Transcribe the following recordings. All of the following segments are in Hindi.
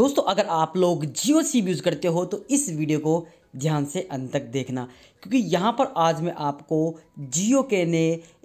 दोस्तों अगर आप लोग जियो सिम यूज़ करते हो तो इस वीडियो को ध्यान से अंत तक देखना क्योंकि यहाँ पर आज मैं आपको जियो के ने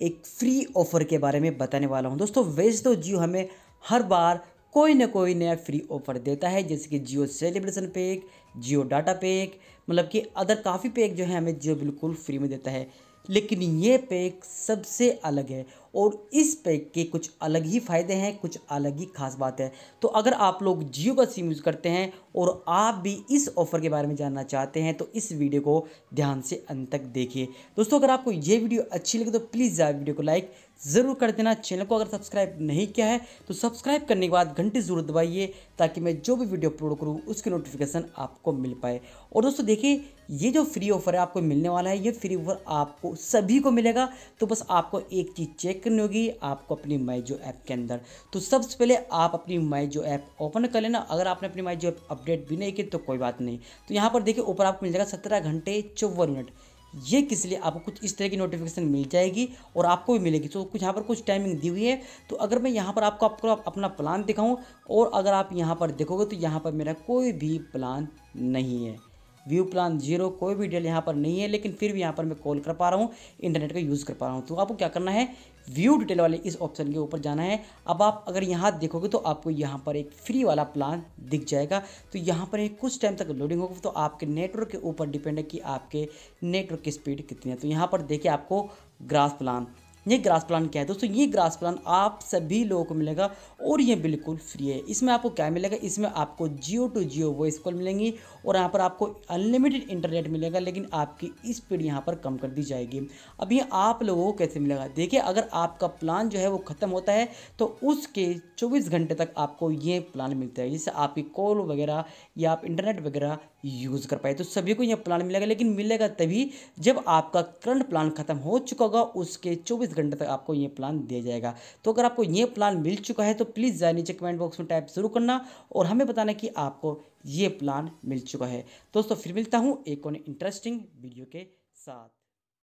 एक फ्री ऑफ़र के बारे में बताने वाला हूँ दोस्तों वैसे तो जियो हमें हर बार कोई ना कोई नया फ्री ऑफ़र देता है जैसे कि Jio celebration pack Jio data pack मतलब कि अदर काफ़ी पैक जो है हमें जियो बिल्कुल फ्री में देता है लेकिन ये पैक सबसे अलग है और इस पैक के कुछ अलग ही फ़ायदे हैं कुछ अलग ही खास बात है तो अगर आप लोग जियो का सिम यूज़ करते हैं और आप भी इस ऑफ़र के बारे में जानना चाहते हैं तो इस वीडियो को ध्यान से अंत तक देखिए दोस्तों अगर आपको ये वीडियो अच्छी लगे तो प्लीज़ ज़्यादा वीडियो को लाइक ज़रूर कर देना चैनल को अगर सब्सक्राइब नहीं किया है तो सब्सक्राइब करने के बाद घंटे ज़रूर दबाइए ताकि मैं जो भी वीडियो अपलोड करूँ उसकी नोटिफिकेशन आपको मिल पाए और दोस्तों देखिए ये जो फ्री ऑफ़र है आपको मिलने वाला है ये फ्री ऑफ़र आपको सभी को मिलेगा तो बस आपको एक चीज़ चेक करनी होगी आपको अपनी माई जो ऐप के अंदर तो सबसे पहले आप अपनी माई जो ऐप ओपन कर लेना अगर आपने अपनी माई जो ऐप अपडेट भी नहीं की तो कोई बात नहीं तो यहाँ पर देखिए ऊपर आपको मिल जाएगा सत्रह घंटे चौवन मिनट ये किस लिए आपको कुछ इस तरह की नोटिफिकेशन मिल जाएगी और आपको भी मिलेगी तो कुछ यहाँ पर कुछ टाइमिंग दी हुई है तो अगर मैं यहाँ पर आपको आपको अपना प्लान दिखाऊँ और अगर आप यहाँ पर देखोगे तो यहाँ पर मेरा कोई भी प्लान नहीं है व्यू प्लान जीरो कोई भी डिटेल यहाँ पर नहीं है लेकिन फिर भी यहाँ पर मैं कॉल कर पा रहा हूँ इंटरनेट का यूज़ कर पा रहा हूँ तो आपको क्या करना है व्यू डिटेल वाले इस ऑप्शन के ऊपर जाना है अब आप अगर यहाँ देखोगे तो आपको यहाँ पर एक फ्री वाला प्लान दिख जाएगा तो यहाँ पर एक कुछ टाइम तक लोडिंग होगी तो आपके नेटवर्क के ऊपर डिपेंड है कि आपके नेटवर्क की स्पीड कितनी है तो यहाँ पर देखिए आपको ग्रास प्लान ये ग्रास प्लान क्या है दोस्तों ये ग्रास प्लान आप सभी लोगों को मिलेगा और ये बिल्कुल फ्री है इसमें आपको क्या मिलेगा इसमें आपको Jio to Jio voice call मिलेंगी और यहाँ पर आपको अनलिमिटेड इंटरनेट मिलेगा लेकिन आपकी स्पीड यहाँ पर कम कर दी जाएगी अब ये आप लोगों को कैसे मिलेगा देखिए अगर आपका प्लान जो है वो ख़त्म होता है तो उसके चौबीस घंटे तक आपको ये प्लान मिलता है जिससे आपकी कॉल वगैरह या आप इंटरनेट वगैरह यूज़ कर पाए तो सभी को यह प्लान मिलेगा लेकिन मिलेगा तभी जब आपका करंट प्लान ख़त्म हो चुका होगा उसके चौबीस घंटे तक आपको ये प्लान दिया जाएगा तो अगर आपको ये प्लान मिल चुका है तो प्लीज़ नीचे कमेंट बॉक्स में टाइप जरूर करना और हमें बताना कि आपको ये प्लान मिल चुका है दोस्तों फिर मिलता हूँ एक और इंटरेस्टिंग वीडियो के साथ